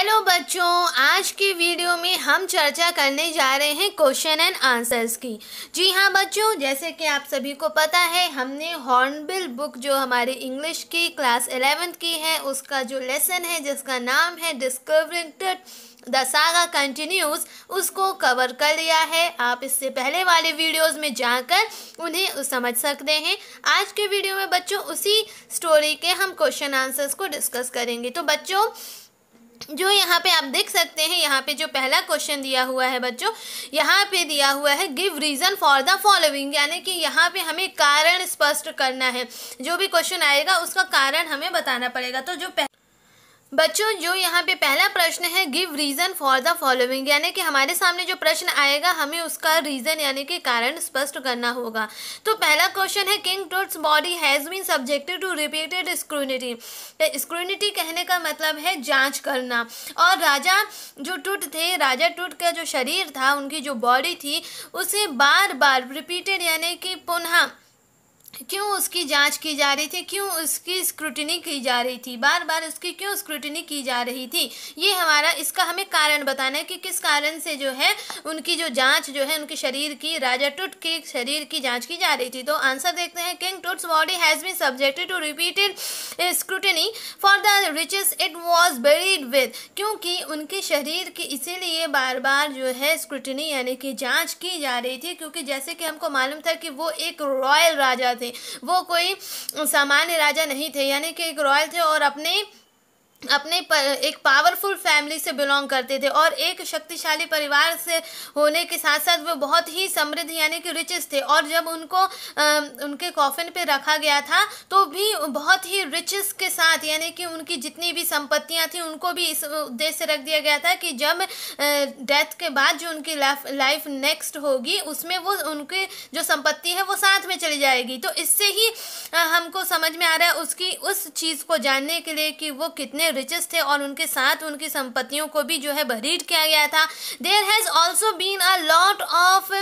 Hello बच्चों आज के वीडियो में हम चर्चा करने जा रहे हैं क्वेश्चन एंड आंसर्स की जी हाँ बच्चों जैसे कि आप सभी को पता है हमने हॉर्नबिल बुक जो हमारी इंग्लिश की क्लास एलेवेंथ की है उसका जो लेसन है जिसका नाम है डिस्कवरिंग द सागा कंटिन्यूज उसको कवर कर लिया है आप इससे पहले वाले वीडियोस में जाकर उन्हें समझ सकते हैं आज के वीडियो में बच्चों उसी स्टोरी के हम क्वेश्चन आंसर्स को डिस्कस करेंगे तो बच्चों जो यहाँ पे आप देख सकते हैं यहाँ पे जो पहला क्वेश्चन दिया हुआ है बच्चों यहाँ पे दिया हुआ है give reason for the following यानी कि यहाँ पे हमें कारण स्पष्ट करना है जो भी क्वेश्चन आएगा उसका कारण हमें बताना पड़ेगा तो जो बच्चों जो यहाँ पे पहला प्रश्न है give reason for the following यानी कि हमारे सामने जो प्रश्न आएगा हमें उसका रीज़न यानी कि कारण स्पष्ट करना होगा तो पहला क्वेश्चन है King Tut's body has been subjected to repeated scrutiny scrutiny कहने का मतलब है जांच करना और राजा जो टूट थे राजा टूट का जो शरीर था उनकी जो बॉडी थी उसे बार बार रिपीटेड यानी कि पुनः क्यों उसकी जांच की जा रही थी क्यों उसकी स्क्रूटनी की जा रही थी बार बार उसकी क्यों स्क्रूटनी की जा रही थी ये हमारा इसका हमें कारण बताना है कि किस कारण से जो है उनकी जो जांच जो है उनके शरीर की राजा टुट के शरीर की जांच की जा रही थी तो आंसर देखते हैं King Tut's body has been subjected to repeated scrutiny for the riches it was buried with क्योंकि उनके शरीर की इसीलिए बार बार जो है स्क्रूटनी यानी कि जाँच की जा रही थी क्योंकि जैसे कि हमको मालूम था कि वो एक रॉयल राजा थे वो कोई सामान्य राजा नहीं थे यानी कि एक रॉयल थे और अपने अपने पर, एक पावरफुल फैमिली से बिलोंग करते थे और एक शक्तिशाली परिवार से होने के साथ साथ वे बहुत ही समृद्ध यानी कि रिचेस थे और जब उनको आ, उनके कॉफिन पे रखा गया था तो भी बहुत ही रिचेस के साथ यानी कि उनकी जितनी भी संपत्तियां थी उनको भी इस उद्देश्य रख दिया गया था कि जब डेथ के बाद जो उनकी लाइफ नेक्स्ट होगी उसमें वो उनके जो संपत्ति है वो साथ में चली जाएगी तो इससे ही हमको समझ में आ रहा है उसकी उस चीज़ को जानने के लिए कि वो कितने रिचेस थे और उनके साथ उनकी संपत्तियों को भी जो है बरीड किया गया था there has also been a lot of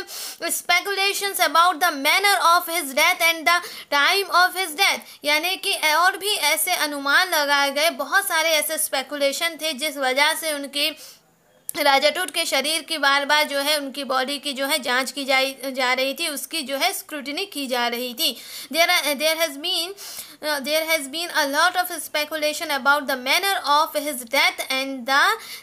speculation about the manner of his death and the time of his death यानी कि और भी ऐसे अनुमान लगाए गए बहुत सारे ऐसे स्पेकुलेशन थे जिस वजह से उनके राजा टूट के शरीर की बार बार जो है उनकी बॉडी की जो है जांच की जा जा रही थी उसकी जो है स्क्रूटनी की जा रही थी there there has been there has been a lot of speculation about the manner of his death and the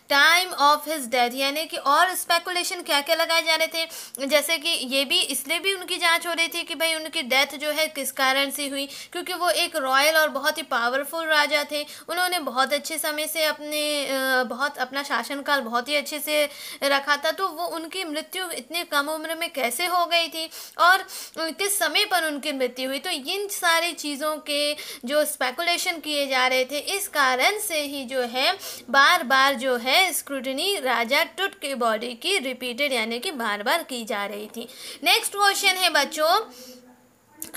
time of his death यानी कि और स्पेकुलेशन क्या क्या लगाए जा रहे थे जैसे कि ये भी इसलिए भी उनकी जांच हो रही थी कि भाई उनकी डेथ जो है किस कारण से हुई क्योंकि वो एक रॉयल और बहुत ही पावरफुल राजा थे उन्होंने बहुत अच्छे समय से अपने बहुत अपना शासनकाल बहुत ही अच्छे से रखा था तो वो उनकी मृत्यु इतने कम उम्र में कैसे हो गई थी और किस समय पर उनकी मृत्यु हुई तो इन सारी चीज़ों के जो स्पेकुलेशन किए जा रहे थे इस कारण से ही जो है बार बार जो है स्क्रूटनी राजा टुट के बॉडी की रिपीटेड यानी कि बार बार की जा रही थी नेक्स्ट क्वेश्चन है बच्चों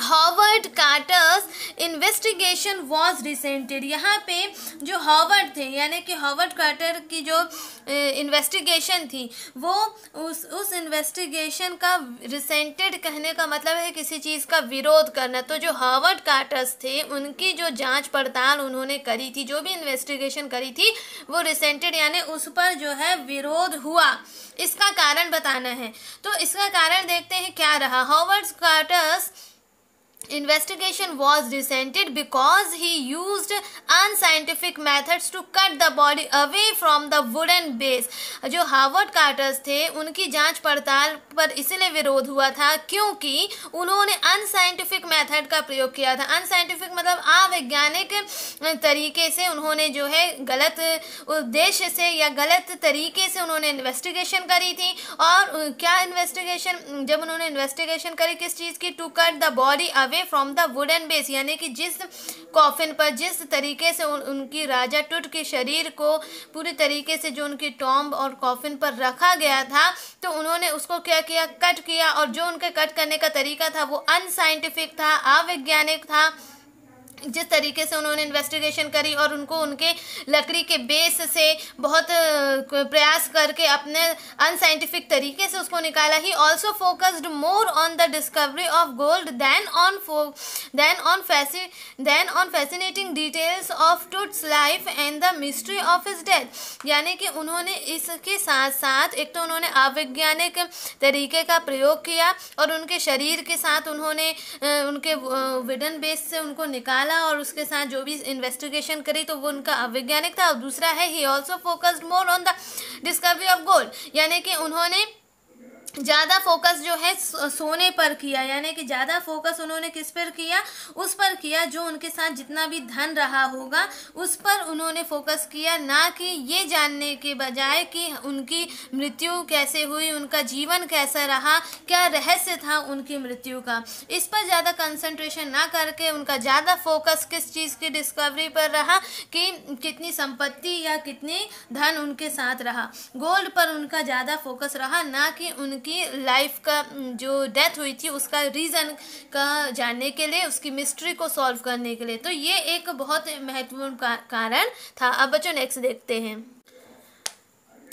Howard Carter's investigation was resented यहाँ पे जो हॉवर्ड थे यानी कि हॉवर्ड कार्टर की जो इन्वेस्टिगेशन थी वो उस उस इन्वेस्टिगेशन का रिसेंटेड कहने का मतलब है किसी चीज़ का विरोध करना तो जो हॉवर्ड कार्टर्स थे उनकी जो जांच पड़ताल उन्होंने करी थी जो भी इन्वेस्टिगेशन करी थी वो रिसेंटेड यानी उस पर जो है विरोध हुआ इसका कारण बताना है तो इसका कारण देखते हैं क्या रहा Howard Carter's investigation was dissented because he used unscientific methods to cut the body away from the wooden base जो हार्वर्ड कार्टर्स थे उनकी जांच पड़ताल पर इसलिए विरोध हुआ था क्योंकि उन्होंने अनसाइंटिफिक मेथड का प्रयोग किया था अनसाइंटिफिक मतलब अवैज्ञानिक तरीके से उन्होंने जो है गलत उद्देश्य से या गलत तरीके से उन्होंने इन्वेस्टिगेशन करी थी और क्या इन्वेस्टिगेशन जब उन्होंने इन्वेस्टिगेशन करी किस चीज़ की to cut the body away from the wooden base यानी कि जिस कॉफिन पर जिस तरीके से उन, उनकी राजा टुट के शरीर को पूरी तरीके से जो उनकी टॉम्ब और कॉफिन पर रखा गया था तो उन्होंने उसको क्या किया कट किया और जो उनके कट करने का तरीका था वो अनसाइंटिफिक था अवैज्ञानिक था जिस तरीके से उन्होंने इन्वेस्टिगेशन करी और उनको उनके लकड़ी के बेस से बहुत प्रयास करके अपने अनसाइंटिफिक तरीके से उसको निकाला he also focused more on the discovery of gold than on than on फैसि than on fascinating details of Tut's life and the mystery of his death यानी कि उन्होंने इसके साथ साथ एक तो उन्होंने अवैज्ञानिक तरीके का प्रयोग किया और उनके शरीर के साथ उन्होंने उनके विडन बेस से उनको निकाला डाला और उसके साथ जो भी इन्वेस्टिगेशन करी तो वो उनका अवैज्ञानिक था और दूसरा है he also focused more on the discovery of gold यानी कि उन्होंने ज़्यादा फोकस जो है सोने पर किया यानी कि ज़्यादा फोकस उन्होंने किस पर किया उस पर किया जो उनके साथ जितना भी धन रहा होगा उस पर उन्होंने फोकस किया ना कि ये जानने के बजाय कि उनकी मृत्यु कैसे हुई उनका जीवन कैसा रहा क्या रहस्य था उनकी मृत्यु का इस पर ज़्यादा कंसंट्रेशन ना करके उनका ज़्यादा फोकस किस चीज़ की डिस्कवरी पर रहा कि कितनी संपत्ति या कितनी धन उनके साथ रहा गोल्ड पर उनका ज़्यादा फोकस रहा ना कि उनकी की लाइफ का जो डेथ हुई थी उसका रीज़न का जानने के लिए उसकी मिस्ट्री को सॉल्व करने के लिए तो ये एक बहुत महत्वपूर्ण कारण था अब बच्चों नेक्स्ट देखते हैं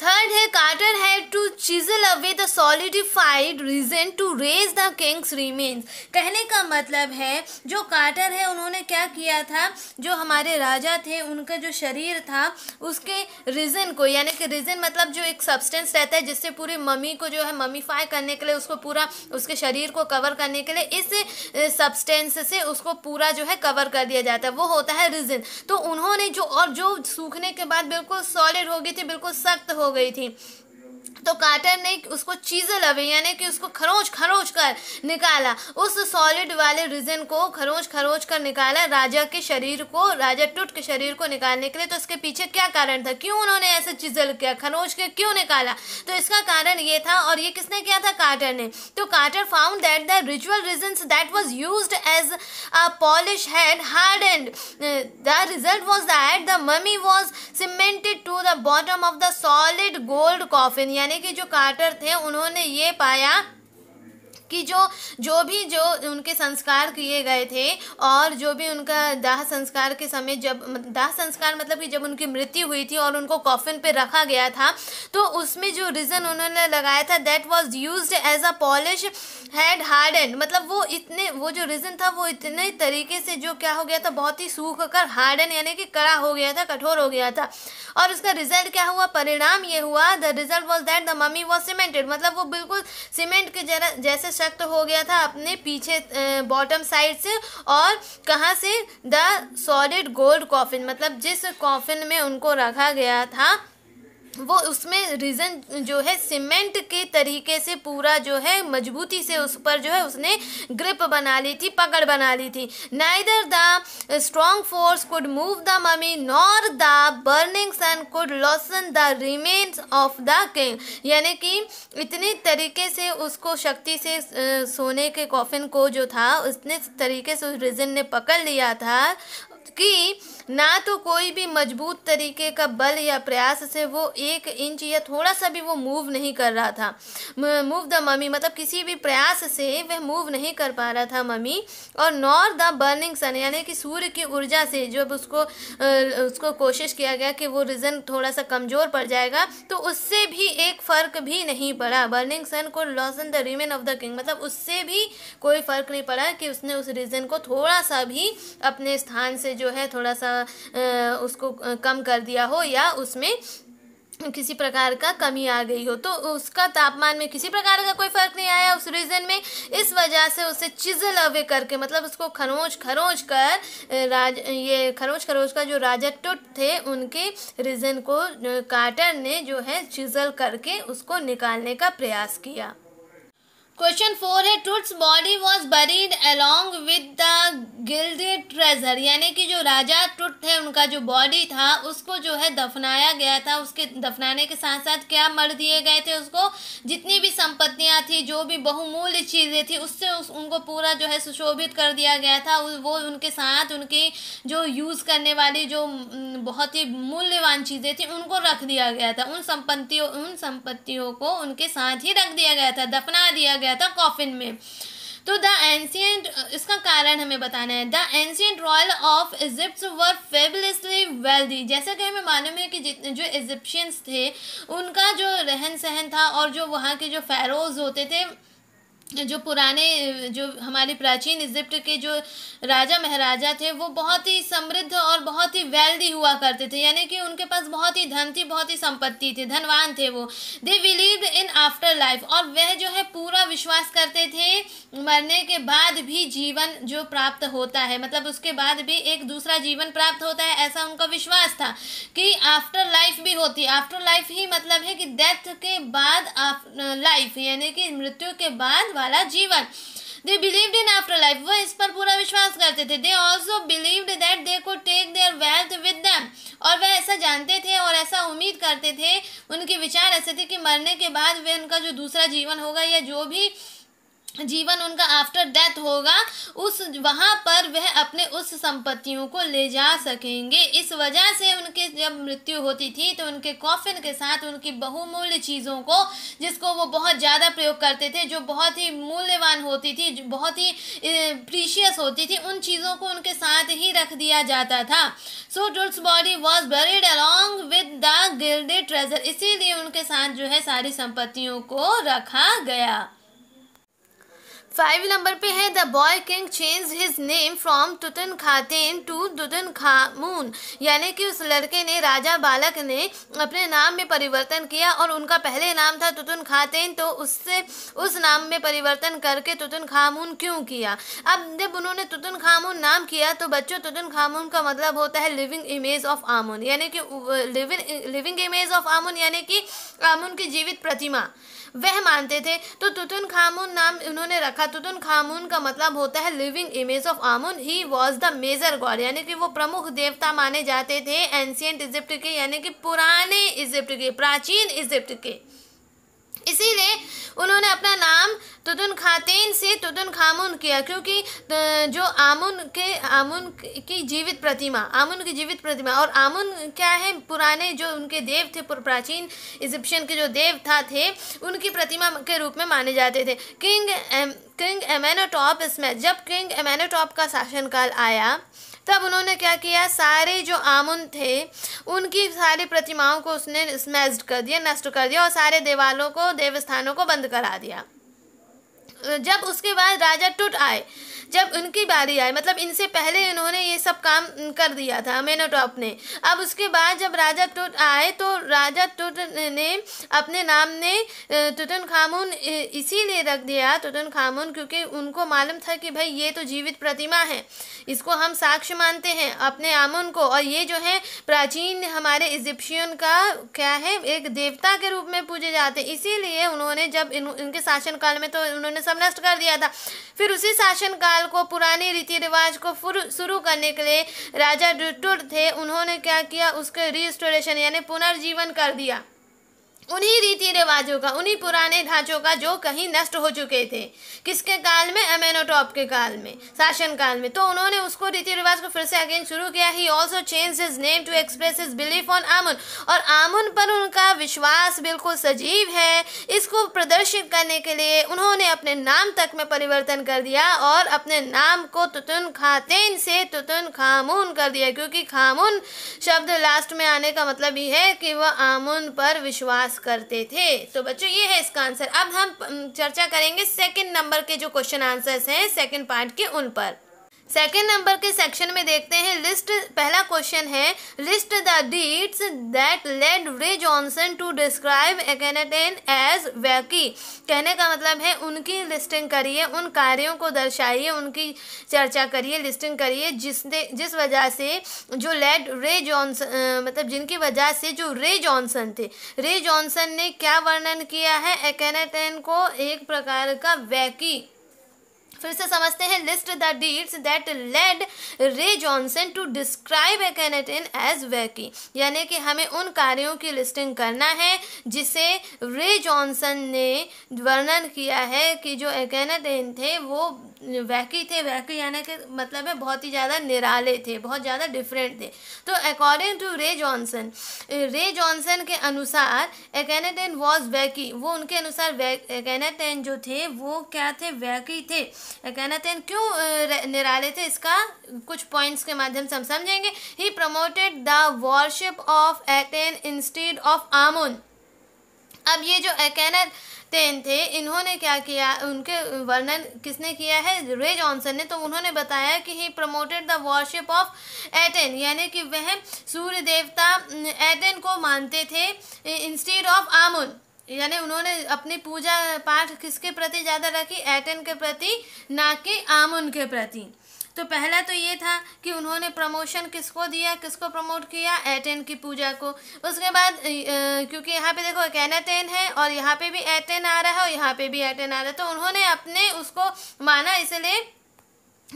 थर्ड है कार्टर है to chisel away the solidified resin to raise the king's remains कहने का मतलब है जो कार्टर है उन्होंने क्या किया था जो हमारे राजा थे उनका जो शरीर था उसके रीज़न को यानी कि रीज़न मतलब जो एक सब्सटेंस रहता है जिससे पूरी मम्मी को जो है ममीफाई करने के लिए उसको पूरा उसके शरीर को कवर करने के लिए इस सब्सटेंस से उसको पूरा जो है कवर कर दिया जाता है वो होता है रीज़न तो उन्होंने जो और जो सूखने के बाद बिल्कुल सॉलिड हो गई थी बिल्कुल सख्त हो 播给听。तो काटर ने उसको चीज़ें लवे यानी कि उसको खरोच खरोच कर निकाला उस सॉलिड वाले रीजन को खरोच खरोच कर निकाला राजा के शरीर को राजा टूट के शरीर को निकालने के लिए तो इसके पीछे क्या कारण था क्यों उन्होंने ऐसे चीज़ें किया खरोच के क्यों निकाला तो इसका कारण ये था और ये किसने किया था कार्टर ने तो Carter found that the ritual resin that was use as a polish had hard and the result was that the mummy was cemented to the bottom of the solid gold coffin यानी कि जो quarter थे उन्होंने ये पाया कि जो जो भी जो उनके संस्कार किए गए थे और जो भी उनका दाह संस्कार के समय जब मतलब दाह संस्कार मतलब कि जब उनकी मृत्यु हुई थी और उनको कॉफिन पे रखा गया था तो उसमें जो रीज़न उन्होंने लगाया था that was used as a polish had hard and मतलब वो इतने वो जो रीज़न था वो इतने तरीके से जो क्या हो गया था बहुत ही सूख कर हार्डन यानी कि कड़ा हो गया था कठोर हो गया था और उसका रिजल्ट क्या हुआ परिणाम ये हुआ the result was that the mummy was cemented मतलब वो बिल्कुल सीमेंट के जरा जैसे कंस्ट्रक्ट हो गया था अपने पीछे बॉटम साइड से और कहाँ से द सॉलिड गोल्ड कॉफिन मतलब जिस कॉफिन में उनको रखा गया था वो उसमें रीज़न जो है सीमेंट के तरीके से पूरा जो है मजबूती से उस पर जो है उसने ग्रिप बना ली थी पकड़ बना ली थी neither the strong force could move the mummy nor the burning sun could loosen the remains of the king यानी कि इतने तरीके से उसको शक्ति से सोने के कॉफिन को जो था उसने तरीके से उस रीज़न ने पकड़ लिया था कि ना तो कोई भी मजबूत तरीके का बल या प्रयास से वो एक इंच या थोड़ा सा भी वो मूव नहीं कर रहा था मूव द मम्मी मतलब किसी भी प्रयास से वह मूव नहीं कर पा रहा था मम्मी और नॉर द बर्निंग सन यानी कि सूर्य की ऊर्जा से जब उसको उसको कोशिश किया गया कि वो रीज़न थोड़ा सा कमज़ोर पड़ जाएगा तो उससे भी एक फ़र्क भी नहीं पड़ा बर्निंग सन को loosen the remain of the king मतलब उससे भी कोई फ़र्क नहीं पड़ा कि उसने उस रीज़न को थोड़ा सा भी अपने स्थान से जो है थोड़ा सा उसको कम कर दिया हो या उसमें किसी प्रकार का कमी आ गई हो तो उसका तापमान में किसी प्रकार का कोई फर्क नहीं आया उस रीजन में इस वजह से उसे चिजल अवे करके मतलब उसको खरोच खरोच कर राज ये खरोच खरोच का जो टुट थे उनके रीजन को कार्टर ने जो है चिजल करके उसको निकालने का प्रयास किया क्वेश्चन फोर है Tut's body was buried along with the gilded treasure यानी कि जो राजा ट्रुट थे उनका जो बॉडी था उसको जो है दफनाया गया था उसके दफनाने के साथ साथ क्या मर दिए गए थे उसको जितनी भी संपत्तियां थी जो भी बहुमूल्य चीज़ें थी उससे उस, उनको पूरा जो है सुशोभित कर दिया गया था वो उनके साथ उनकी जो यूज़ करने वाली जो बहुत ही मूल्यवान चीज़ें थी उनको रख दिया गया था उन संपत्तियों उन संपत्तियों को उनके साथ ही रख दिया गया था दफना दिया गया गया था कॉफिन में तो द एंशियंट इसका कारण हमें बताना है the ancient royal of Egypt were fabulously wealthy जैसा कि हमें मालूम है कि जितने जो इजिप्शियंस थे उनका जो रहन सहन था और जो वहाँ के जो फेरोज होते थे जो पुराने जो हमारे प्राचीन इजिप्ट के जो राजा महाराजा थे वो बहुत ही समृद्ध और बहुत ही वेल्दी हुआ करते थे यानी कि उनके पास बहुत ही धन थी बहुत ही संपत्ति थी धनवान थे वो they believe in after life और वह जो है पूरा विश्वास करते थे मरने के बाद भी जीवन जो प्राप्त होता है मतलब उसके बाद भी एक दूसरा जीवन प्राप्त होता है ऐसा उनका विश्वास था कि आफ्टर लाइफ भी होती आफ्टर लाइफ ही मतलब है कि डेथ के बाद लाइफ यानी कि मृत्यु के बाद वाला जीवन they believed in after life वो इस पर पूरा विश्वास करते थे they also believed that they could take their wealth with them और वह ऐसा जानते थे और ऐसा उम्मीद करते थे उनके विचार ऐसे थे कि मरने के बाद वे उनका जो दूसरा जीवन होगा या जो भी जीवन उनका आफ्टर डेथ होगा उस वहाँ पर वह अपने उस संपत्तियों को ले जा सकेंगे इस वजह से उनके जब मृत्यु होती थी तो उनके कॉफिन के साथ उनकी बहुमूल्य चीज़ों को जिसको वो बहुत ज़्यादा प्रयोग करते थे जो बहुत ही मूल्यवान होती थी बहुत ही प्रीशियस होती थी उन चीज़ों को उनके साथ ही रख दिया जाता था so Tut's body was buried along with the gilded treasure इसीलिए उनके साथ जो है सारी संपत्तियों को रखा गया फाइव नंबर पे है the boy king change his name from Tutankhaten to Tutankhamun यानी कि उस लड़के ने राजा बालक ने अपने नाम में परिवर्तन किया और उनका पहले नाम था तुतन खातेन तो उससे उस नाम में परिवर्तन करके तुतन खामून क्यों किया अब जब उन्होंने तुतन खामून नाम किया तो बच्चों तुतन खामून का मतलब होता है लिविंग इमेज ऑफ आमून यानी कि लिविंग इमेज ऑफ आमून यानी कि आमून की जीवित प्रतिमा वह मानते थे तो तुतुन खामुन नाम उन्होंने रखा तुतुन खामुन का मतलब होता है living image of Amun he was the major god यानी कि वो प्रमुख देवता माने जाते थे एंशियंट इजिप्ट के यानी कि पुराने इजिप्ट के प्राचीन इजिप्ट के इसीलिए उन्होंने अपना नाम तुतुन खातेन से तुतुन खामुन किया क्योंकि जो आमुन के आमुन की जीवित प्रतिमा आमुन की जीवित प्रतिमा और आमुन क्या है पुराने जो उनके देव थे प्राचीन इजिप्शियन के जो देव था थे उनकी प्रतिमा के रूप में माने जाते थे किंग एम, किंग एमेनोटॉप इसमें जब किंग एमेनोटॉप का शासनकाल आया तब उन्होंने क्या किया सारे जो आमुन थे उनकी सारी प्रतिमाओं को उसने स्मैश्ड कर दिया नष्ट कर दिया और सारे देवालों को देवस्थानों को बंद करा दिया जब उसके बाद राजा टुट आए जब उनकी बारी आई मतलब इनसे पहले इन्होंने ये सब काम कर दिया था मेनोटॉप ने अब उसके बाद जब राजा टुट आए तो राजा टुट ने अपने नाम ने टुटन खामून इसीलिए रख दिया टुटन खामून क्योंकि उनको मालूम था कि भाई ये तो जीवित प्रतिमा है इसको हम साक्ष्य मानते हैं अपने आमुन को और ये जो है प्राचीन हमारे इजिप्शियन का क्या है एक देवता के रूप में पूजे जाते इसीलिए उन्होंने जब इन, इनके शासनकाल में तो उन्होंने सब सब नष्ट कर दिया था फिर उसी शासनकाल को पुराने रीति रिवाज को शुरू करने के लिए राजा डुटुर थे उन्होंने क्या किया उसके रिस्टोरेशन यानी पुनर्जीवन कर दिया उन्हीं रीति रिवाजों का उन्हीं पुराने ढांचों का जो कहीं नष्ट हो चुके थे किसके काल में एमेनोटॉप के काल में शासन काल में तो उन्होंने उसको रीति रिवाज को फिर से अगेन शुरू किया he also change his name to express his belief on Amun और आमुन पर उनका विश्वास बिल्कुल सजीव है इसको प्रदर्शित करने के लिए उन्होंने अपने नाम तक में परिवर्तन कर दिया और अपने नाम को तुतुन खातेन से तुतुन खामून कर दिया क्योंकि खामून शब्द लास्ट में आने का मतलब ये है कि वह आमुन पर विश्वास डांस करते थे तो बच्चों ये है इसका आंसर अब हम चर्चा करेंगे सेकंड नंबर के जो क्वेश्चन आंसर्स हैं सेकंड पार्ट के उन पर सेकेंड नंबर के सेक्शन में देखते हैं लिस्ट पहला क्वेश्चन है list the deeds that led Ray Johnson to describe Akhenaten as wacky कहने का मतलब है उनकी लिस्टिंग करिए उन कार्यों को दर्शाइए उनकी चर्चा करिए लिस्टिंग करिए जिसने जिस वजह से जो लेड रे जॉनसन मतलब जिनकी वजह से जो रे जॉनसन थे रे जॉनसन ने क्या वर्णन किया है एकेनेटेन को एक प्रकार का वैकी फिर से समझते हैं list the deeds that led Ray Johnson to describe Akhenaten as wacky यानी कि हमें उन कार्यों की लिस्टिंग करना है जिसे रे जॉनसन ने वर्णन किया है कि जो एकेनेटिन थे वो वैकी थे वैकी यानी कि मतलब है बहुत ही ज़्यादा निराले थे बहुत ज़्यादा डिफरेंट थे तो according to Ray Johnson Ray Johnson के अनुसार एकेनाटन वॉज वैकी वो उनके अनुसार एकेनाटन जो थे वो क्या थे वैकी थे एकेनाटन क्यों निराले थे इसका कुछ पॉइंट्स के माध्यम से हम समझेंगे he promoted the worship of Aten instead of Amun अब ये जो कैनर तेन थे इन्होंने क्या किया उनके वर्णन किसने किया है रे जॉनसन ने तो उन्होंने बताया कि he promoted the worship of Aten यानी कि वह सूर्य देवता एटेन को मानते थे इंस्टीड ऑफ आमुन यानी उन्होंने अपनी पूजा पाठ किसके प्रति ज़्यादा रखी एटेन के प्रति ना कि आमुन के प्रति तो पहला तो ये था कि उन्होंने प्रमोशन किसको दिया किसको प्रमोट किया एटेन की पूजा को उसके बाद क्योंकि यहाँ पे देखो कैनाटेन है और यहाँ पे भी एटेन आ रहा है और यहाँ पे भी एटेन आ रहा है तो उन्होंने अपने उसको माना इसलिए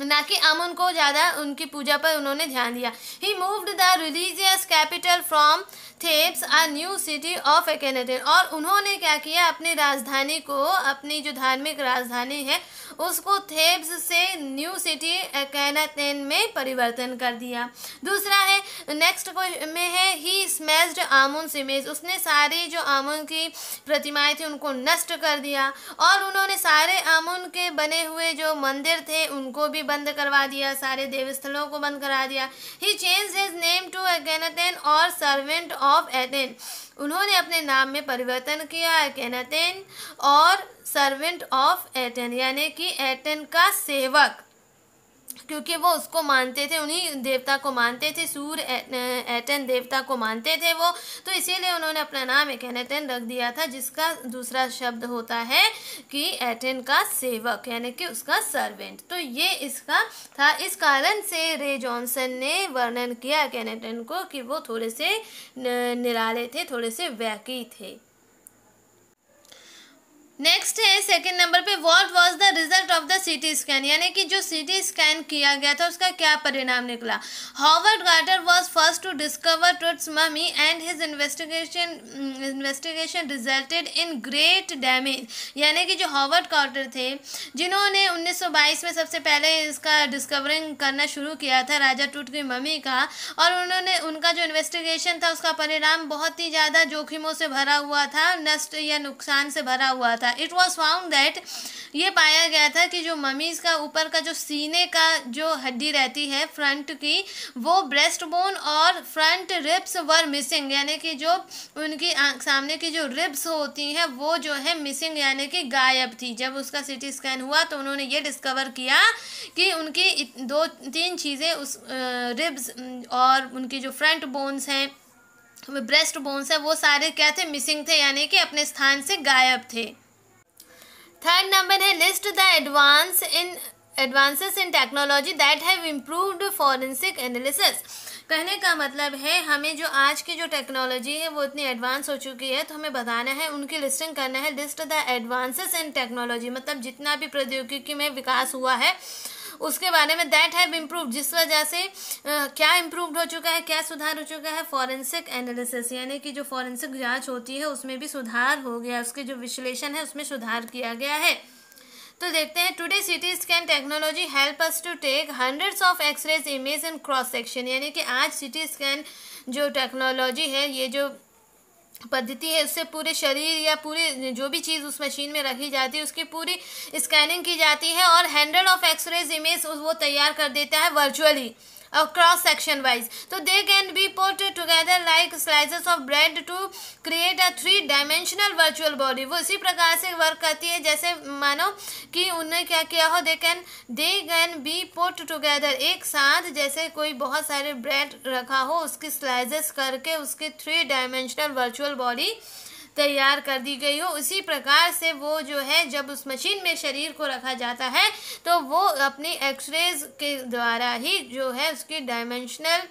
ना कि अमन को ज़्यादा उनकी पूजा पर उन्होंने ध्यान दिया he moved the religious capital from Thebes a new city of Akhenaten और उन्होंने क्या किया अपनी राजधानी को अपनी जो धार्मिक राजधानी है उसको थेब्स से न्यू सिटी कैनाटेन में परिवर्तन कर दिया दूसरा है नेक्स्ट में है ही स्मेस्ड आमुन सिमेज उसने सारी जो आमुन की प्रतिमाएं थी उनको नष्ट कर दिया और उन्होंने सारे आमुन के बने हुए जो मंदिर थे उनको भी बंद करवा दिया सारे देवस्थलों को बंद करा दिया he change his name to Akhenaten और सर्वेंट ऑफ एथेन उन्होंने अपने नाम में परिवर्तन किया एकेनाथेन और सर्वेंट ऑफ एथेन यानी कि एथेन का सेवक क्योंकि वो उसको मानते थे उन्हीं देवता को मानते थे सूर एटन देवता को मानते थे वो तो इसीलिए उन्होंने अपना नाम एनेटन रख दिया था जिसका दूसरा शब्द होता है कि एटन का सेवक यानी कि उसका सर्वेंट तो ये इसका था इस कारण से रे जॉनसन ने वर्णन किया कैनेटन को कि वो थोड़े से निराले थे थोड़े से वैकी थे नेक्स्ट है सेकंड नंबर पे what was the result of the CT scan यानी कि जो सिटी स्कैन किया गया था उसका क्या परिणाम निकला Howard Carter was first to discover Tut's mummy and his investigation investigation resulted in great damage यानी कि जो हॉवर्ड गार्टर थे जिन्होंने 1922 में सबसे पहले इसका डिस्कवरिंग करना शुरू किया था राजा टूट की मम्मी का और उन्होंने उनका जो इन्वेस्टिगेशन था उसका परिणाम बहुत ही ज़्यादा जोखिमों से भरा हुआ था नष्ट या नुकसान से भरा हुआ था था इट वॉज फाउंड दैट ये पाया गया था कि जो मम्मीज़ का ऊपर का जो सीने का जो हड्डी रहती है फ्रंट की वो ब्रेस्ट बोन और फ्रंट रिब्स वर मिसिंग यानी कि जो उनकी आँख सामने की जो रिब्स होती हैं वो जो है मिसिंग यानी कि गायब थी जब उसका सिटी स्कैन हुआ तो उन्होंने ये डिस्कवर किया कि उनकी दो तीन चीज़ें उस रिब्स और उनकी जो फ्रंट बोन्स हैं ब्रेस्ट बोन्स है वो सारे क्या थे मिसिंग थे यानी कि अपने स्थान से गायब थे थर्ड नंबर है list the advance in advances in technology that have improved forensic analysis कहने का मतलब है हमें जो आज की जो टेक्नोलॉजी है वो इतनी एडवांस हो चुकी है तो हमें बताना है उनकी लिस्टिंग करना है list the advances in technology मतलब जितना भी प्रौद्योगिकी में विकास हुआ है उसके बारे में दैट हैव इम्प्रूव जिस वजह से क्या इम्प्रूव हो चुका है क्या सुधार हो चुका है फॉरेंसिक एनालिसिस यानी कि जो फॉरेंसिक जाँच होती है उसमें भी सुधार हो गया उसके जो विश्लेषण है उसमें सुधार किया गया है तो देखते हैं today CT scan technology help us to take hundreds of x-rays image and cross section यानी कि आज सिटी स्कैन जो टेक्नोलॉजी है ये जो पद्धति है उससे पूरे शरीर या पूरी जो भी चीज़ उस मशीन में रखी जाती है उसकी पूरी स्कैनिंग की जाती है और हंड्रेड ऑफ एक्सरेज इमेज वो तैयार कर देता है virtually uh, cross section wise so they can be put together like slices of bread to create a three dimensional virtual body वो इसी प्रकार से वर्क करती है जैसे मानो कि उनने क्या किया हो they can they can be put together एक साथ जैसे कोई बहुत सारे ब्रेड रखा हो उसकी स्लाइसेस करके उसकी थ्री डायमेंशनल वर्चुअल बॉडी तैयार कर दी गई हो उसी प्रकार से वो जो है जब उस मशीन में शरीर को रखा जाता है तो वो अपनी एक्सरेज के द्वारा ही जो है उसकी dimensional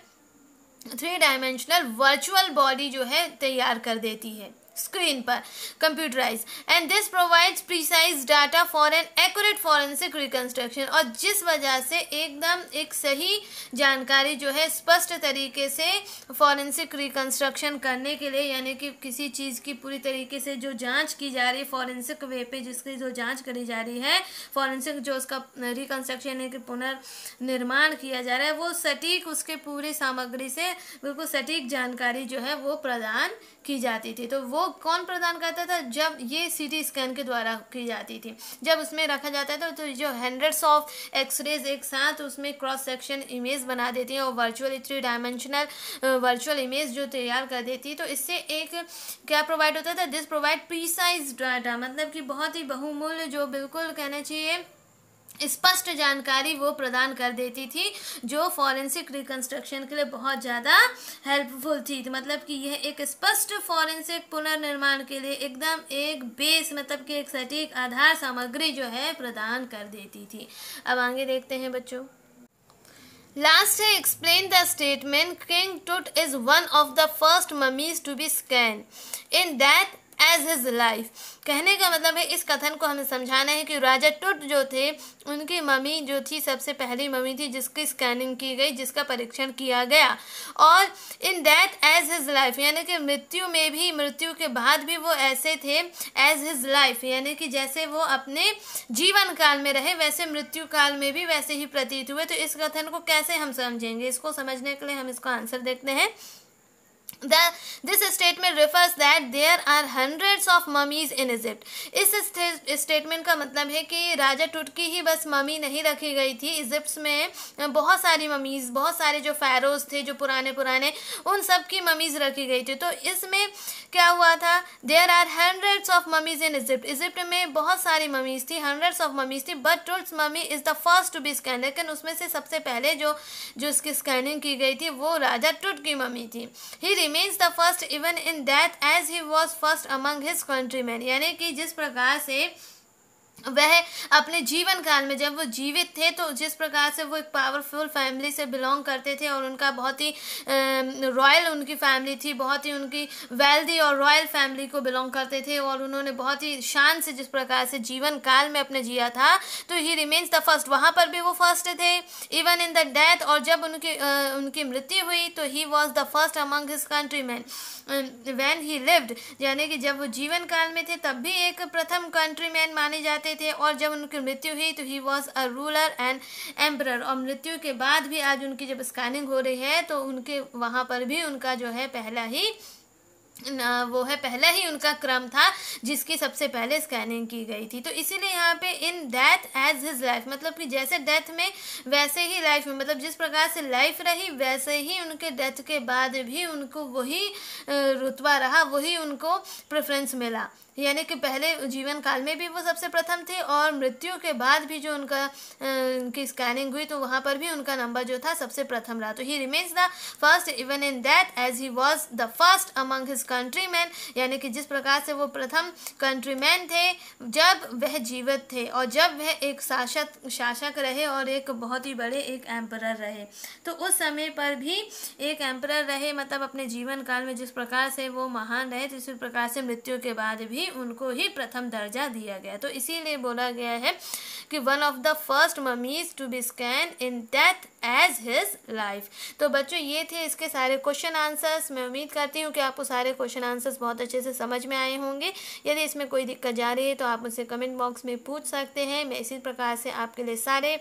three dimensional virtual body जो है तैयार कर देती है स्क्रीन पर computerise and this provides precise data for an accurate forensic reconstruction और जिस वजह से एकदम एक सही जानकारी जो है स्पष्ट तरीके से फॉरेंसिक रिकन्स्ट्रक्शन करने के लिए यानी कि किसी चीज़ की पूरी तरीके से जो जांच की जा रही है फॉरेंसिक वे पे जिसकी जो जांच करी जा रही है फॉरेंसिक जो उसका रिकन्स्ट्रक्शन यानी कि पुनर्निर्माण किया जा रहा है वो सटीक उसके पूरी सामग्री से बिल्कुल सटीक जानकारी जो है वो प्रदान की जाती थी तो वो कौन प्रदान करता था जब ये सीटी स्कैन के द्वारा की जाती थी जब उसमें रखा जाता था तो जो हंड्रेड्स ऑफ एक्सरेज एक साथ उसमें क्रॉस सेक्शन इमेज बना देती है और virtually three dimensional virtual image जो तैयार कर देती है तो इससे एक क्या प्रोवाइड होता था दिस प्रोवाइड प्रीसाइज डाटा मतलब कि बहुत ही बहुमूल्य जो बिल्कुल कहना चाहिए स्पष्ट जानकारी वो प्रदान कर देती थी जो फॉरेंसिक रिकन्स्ट्रक्शन के लिए बहुत ज़्यादा हेल्पफुल थी तो मतलब कि यह एक स्पष्ट फॉरेंसिक पुनर्निर्माण के लिए एकदम एक बेस मतलब कि एक सटीक आधार सामग्री जो है प्रदान कर देती थी अब आगे देखते हैं बच्चों लास्ट है explain the statement King Tut is one of the first mummies to be scan in that as his life कहने का मतलब है इस कथन को हमें समझाना है कि राजा टुट जो थे उनकी मम्मी जो थी सबसे पहली मम्मी थी जिसकी स्कैनिंग की गई जिसका परीक्षण किया गया और in death as his life यानी कि मृत्यु में भी मृत्यु के बाद भी वो ऐसे थे एज हिज लाइफ यानी कि जैसे वो अपने जीवन काल में रहे वैसे मृत्यु काल में भी वैसे ही प्रतीत हुए तो इस कथन को कैसे हम समझेंगे इसको समझने के लिए हम इसका आंसर देखते हैं The, this statement refers that there are hundreds of mummies in Egypt. इस statement का मतलब है कि राजा टुट की ही बस मम्मी नहीं रखी गई थी इजिप्ट में बहुत सारी ममीज़ बहुत सारे जो फ़ैरोज़ थे जो पुराने पुराने उन सब की ममीज़ रखी गई थी तो इसमें क्या हुआ था there are hundreds of mummies in Egypt Egypt में बहुत सारी मम्मीज़ थी हंड्रेड्स ऑफ मम्मीज़ थी but Tut's mummy is the first to be scan लेकिन उसमें से सबसे पहले जो जो इसकी स्कैनिंग की गई थी वो राजा टुट की मम्मी थी he remains the first even in death as he was first among his countryman यानी कि जिस प्रकार से वह अपने जीवन काल में जब वो जीवित थे तो जिस प्रकार से वो एक पावरफुल फैमिली से बिलोंग करते थे और उनका बहुत ही रॉयल उनकी फैमिली थी बहुत ही उनकी वेल्दी और रॉयल फैमिली को बिलोंग करते थे और उन्होंने बहुत ही शान से जिस प्रकार से जीवन काल में अपने जिया था तो ही रिमेन्स द फर्स्ट वहाँ पर भी वो फर्स्ट थे इवन इन द डेथ और जब उनकी आ, उनकी मृत्यु हुई तो he was the first among his countryman when he lived यानी कि जब वो जीवन काल में थे तब भी एक प्रथम कंट्री मैन माने जाते करते थे और जब उनकी मृत्यु हुई तो he was a ruler and emperor और मृत्यु के बाद भी आज उनकी जब स्कैनिंग हो रही है तो उनके वहाँ पर भी उनका जो है पहला ही वो है पहला ही उनका क्रम था जिसकी सबसे पहले स्कैनिंग की गई थी तो इसीलिए यहाँ पे in death as his life मतलब कि जैसे डेथ में वैसे ही लाइफ में मतलब जिस प्रकार से लाइफ रही वैसे ही उनके डेथ के बाद भी उनको वही रुतबा रहा वही उनको प्रेफरेंस मिला यानी कि पहले जीवन काल में भी वो सबसे प्रथम थे और मृत्यु के बाद भी जो उनका उनकी स्कैनिंग हुई तो वहाँ पर भी उनका नंबर जो था सबसे प्रथम रहा तो he remains the first even in that age he was the first among his countrymen यानी कि जिस प्रकार से वो प्रथम कंट्री मैन थे जब वह जीवित थे और जब वह एक शासक शासक रहे और एक बहुत ही बड़े एक एम्पर रहे तो उस समय पर भी एक एम्पर रहे मतलब अपने जीवन काल में जिस प्रकार से वो महान रहे तो इसी प्रकार से मृत्यु के बाद भी ही उनको ही प्रथम दर्जा दिया गया तो इसीलिए बोला गया है कि one of the first mummies to be scan in death as his life तो बच्चों ये थे इसके सारे क्वेश्चन आंसर्स मैं उम्मीद करती हूँ कि आपको सारे क्वेश्चन आंसर्स बहुत अच्छे से समझ में आए होंगे यदि इसमें कोई दिक्कत जा रही है तो आप मुझसे कमेंट बॉक्स में पूछ सकते हैं मैं इसी प्रकार से आपके लिए सारे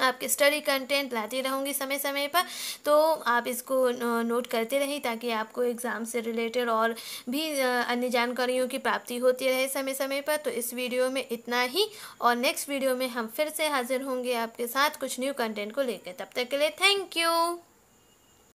आपके स्टडी कंटेंट लाती रहूँगी समय समय पर तो आप इसको नोट करते रहें ताकि आपको एग्ज़ाम से रिलेटेड और भी अन्य जानकारियों की प्राप्ति होती रहे समय समय पर तो इस वीडियो में इतना ही और नेक्स्ट वीडियो में हम फिर से हाजिर होंगे आपके साथ कुछ न्यू कंटेंट को लेकर तब तक के लिए थैंक यू